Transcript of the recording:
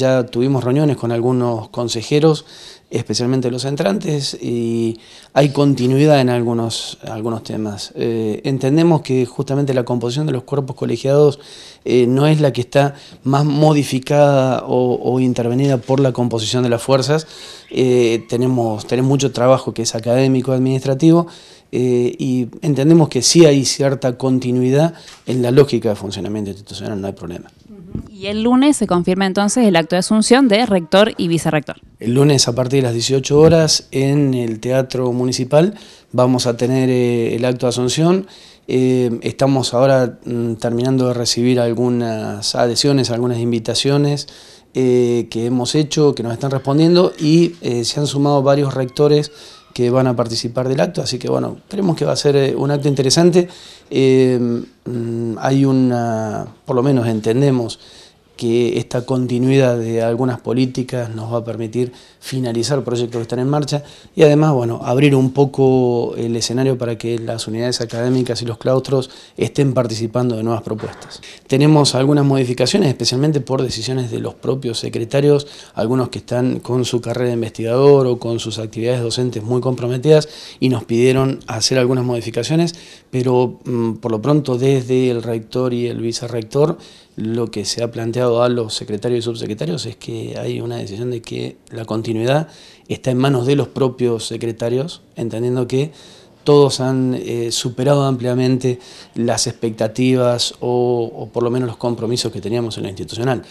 Ya tuvimos reuniones con algunos consejeros, especialmente los entrantes, y hay continuidad en algunos, algunos temas. Eh, entendemos que justamente la composición de los cuerpos colegiados eh, no es la que está más modificada o, intervenida por la composición de las fuerzas. Eh, tenemos, tenemos mucho trabajo que es académico, administrativo, y entendemos que sí hay cierta continuidad en la lógica de funcionamiento institucional, no hay problema. Y el lunes se confirma entonces el acto de asunción de rector y vicerrector. El lunes a partir de las 18 horas en el Teatro Municipal vamos a tener eh, el acto de asunción. Eh, estamos ahora mm, terminando de recibir algunas adhesiones, algunas invitaciones eh, que hemos hecho, que nos están respondiendo y se han sumado varios rectores que van a participar del acto, así que bueno, creemos que va a ser eh, un acto interesante. Eh, mm, hay una, por lo menos entendemos, que esta continuidad de algunas políticas nos va a permitir finalizar proyectos que están en marcha y además, bueno, abrir un poco el escenario para que las unidades académicas y los claustros estén participando de nuevas propuestas. Tenemos algunas modificaciones, especialmente por decisiones de los propios secretarios, algunos que están con su carrera de investigador o con sus actividades docentes muy comprometidas y nos pidieron hacer algunas modificaciones, pero mm, por lo pronto desde el rector y el vicerrector lo que se ha planteado a los secretarios y subsecretarios es que hay una decisión de que la continuidad está en manos de los propios secretarios, entendiendo que todos han eh, superado ampliamente las expectativas o, o por lo menos los compromisos que teníamos en la institucional.